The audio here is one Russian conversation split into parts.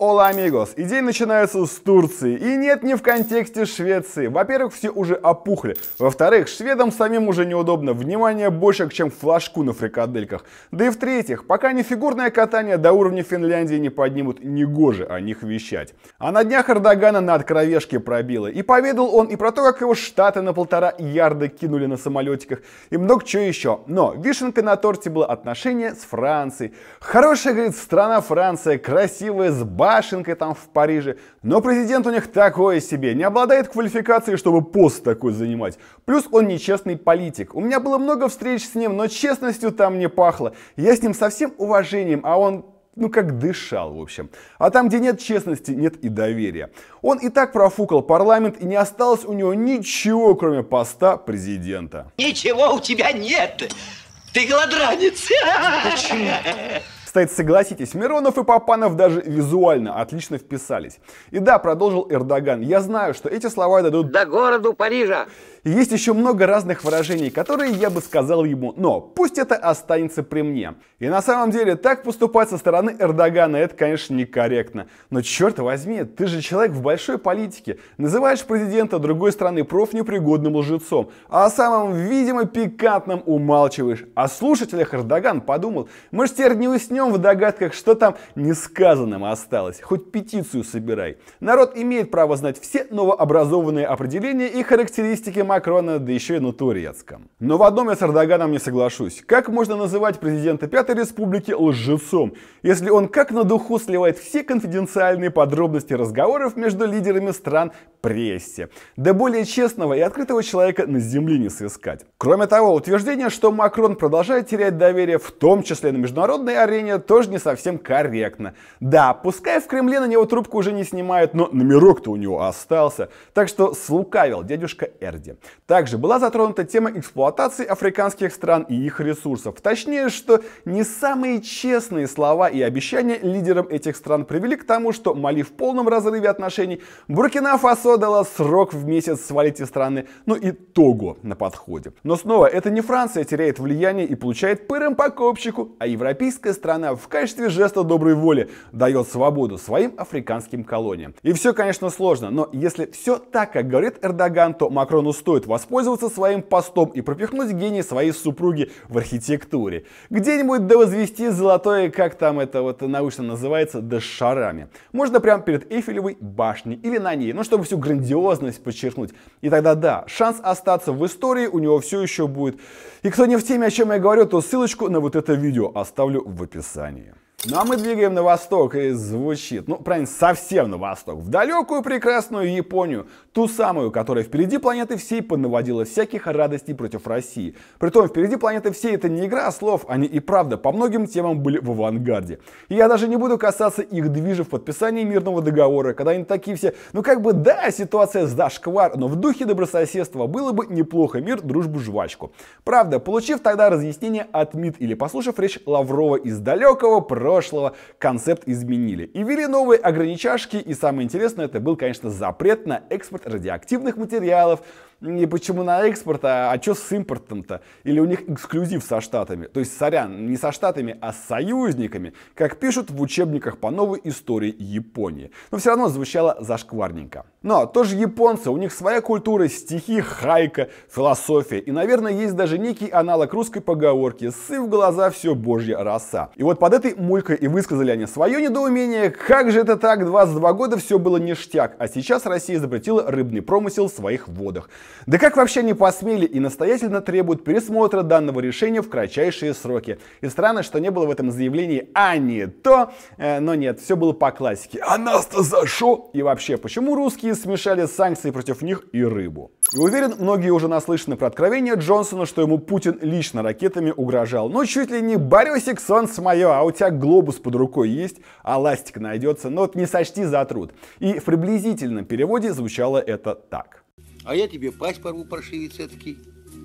Ола, амигос! Идеи начинаются с Турции. И нет, не в контексте Швеции. Во-первых, все уже опухли. Во-вторых, шведам самим уже неудобно. Внимание больше, чем флажку на фрикадельках. Да и в-третьих, пока не фигурное катание до уровня Финляндии не поднимут, не гоже о них вещать. А на днях Эрдогана на откровешке пробило. И поведал он и про то, как его штаты на полтора ярда кинули на самолетиках. И много чего еще. Но вишенкой на торте было отношение с Францией. Хорошая, говорит, страна Франция, красивая, с бар Вашингтон, там в Париже. Но президент у них такое себе, не обладает квалификацией, чтобы пост такой занимать. Плюс он нечестный политик. У меня было много встреч с ним, но честностью там не пахло. Я с ним со всем уважением, а он ну как дышал, в общем. А там, где нет честности, нет и доверия. Он и так профукал парламент, и не осталось у него ничего, кроме поста президента. Ничего у тебя нет! Ты голодранец! Почему? Кстати, согласитесь, Миронов и Папанов даже визуально отлично вписались. И да, продолжил Эрдоган, я знаю, что эти слова дадут до городу Парижа. Есть еще много разных выражений, которые я бы сказал ему, но пусть это останется при мне. И на самом деле, так поступать со стороны Эрдогана, это, конечно, некорректно. Но черт возьми, ты же человек в большой политике, называешь президента другой страны профнепригодным лжецом, а о самом, видимо, пикантном умалчиваешь. О слушателях Эрдоган подумал, мы же теперь не уснем, утонем в догадках, что там несказанным осталось. Хоть петицию собирай. Народ имеет право знать все новообразованные определения и характеристики Макрона, да еще и на турецком. Но в одном я с Эрдоганом не соглашусь. Как можно называть президента Пятой Республики лжецом, если он как на духу сливает все конфиденциальные подробности разговоров между лидерами стран прессе? Да более честного и открытого человека на земле не сыскать. Кроме того, утверждение, что Макрон продолжает терять доверие, в том числе на международной арене, выражение тоже не совсем корректно. Да, пускай в Кремле на него трубку уже не снимают, но номерок-то у него остался. Так что слукавил дядюшка Эрди. Также была затронута тема эксплуатации африканских стран и их ресурсов. Точнее, что не самые честные слова и обещания лидерам этих стран привели к тому, что Мали в полном разрыве отношений, Буркина-Фасо дала срок в месяц свалить из страны, ну и Того на подходе. Но снова, это не Франция теряет влияние и получает пыром по копчику, а европейская страна она в качестве жеста доброй воли дает свободу своим африканским колониям. И все, конечно, сложно, но если все так, как говорит Эрдоган, то Макрону стоит воспользоваться своим постом и пропихнуть гений своей супруги в архитектуре. Где-нибудь довозвести золотое, как там это вот научно называется, шарами. Можно прямо перед Эйфелевой башней или на ней, ну чтобы всю грандиозность подчеркнуть. И тогда да, шанс остаться в истории у него все еще будет. И кто не в теме, о чем я говорю, то ссылочку на вот это видео оставлю в описании. Писании. Ну а мы двигаем на восток и звучит, ну правильно, совсем на восток, в далекую прекрасную Японию, ту самую, которая впереди планеты всей понаводила всяких радостей против России. Притом впереди планеты всей это не игра а слов, они и правда по многим темам были в авангарде. И я даже не буду касаться их движа в подписании мирного договора, когда они такие все, ну как бы да, ситуация с зашквар, но в духе добрососедства было бы неплохо мир, дружбу, жвачку. Правда, получив тогда разъяснение от МИД или послушав речь Лаврова из далекого, про прошлого концепт изменили. И ввели новые ограничашки, и самое интересное, это был, конечно, запрет на экспорт радиоактивных материалов, и почему на экспорт, а, а что с импортом-то? Или у них эксклюзив со Штатами? То есть, сорян, не со Штатами, а с союзниками, как пишут в учебниках по новой истории Японии. Но все равно звучало зашкварненько. Но тоже японцы, у них своя культура, стихи, хайка, философия. И, наверное, есть даже некий аналог русской поговорки «Сы в глаза все божья роса». И вот под этой мулькой и высказали они свое недоумение, как же это так, 22 года все было ништяк, а сейчас Россия запретила рыбный промысел в своих водах. Да как вообще не посмели и настоятельно требуют пересмотра данного решения в кратчайшие сроки. И странно, что не было в этом заявлении «а не то», э, но нет, все было по классике. А нас-то за шо? И вообще, почему русские политики смешали санкции против них и рыбу. И уверен, многие уже наслышаны про откровение Джонсона, что ему Путин лично ракетами угрожал. Ну чуть ли не «Борюсик, солнце мое, а у тебя глобус под рукой есть, а ластик найдется, но вот не сочти за труд». И в приблизительном переводе звучало это так. А я тебе пасть порву, паршивец этакий.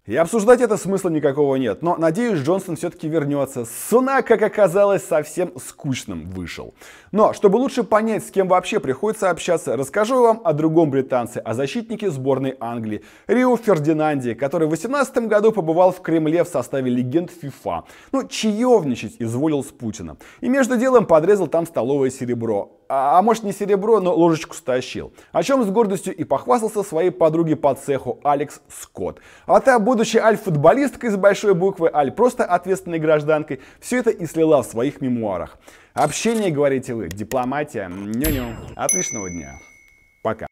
И обсуждать это смысла никакого нет, но надеюсь, Джонсон все-таки вернется. Суна, как оказалось, совсем скучным вышел. Но, чтобы лучше понять, с кем вообще приходится общаться, расскажу вам о другом британце, о защитнике сборной Англии, Рио Фердинанде, который в 18 году побывал в Кремле в составе легенд ФИФА. Ну, чаевничать изволил с Путиным. И между делом подрезал там столовое серебро а, а может не серебро, но ложечку стащил. О чем с гордостью и похвастался своей подруге по цеху Алекс Скотт. А та будет будучи аль-футболисткой с большой буквы, аль просто ответственной гражданкой, все это и слила в своих мемуарах. Общение, говорите вы, дипломатия, ню-ню. Отличного дня. Пока.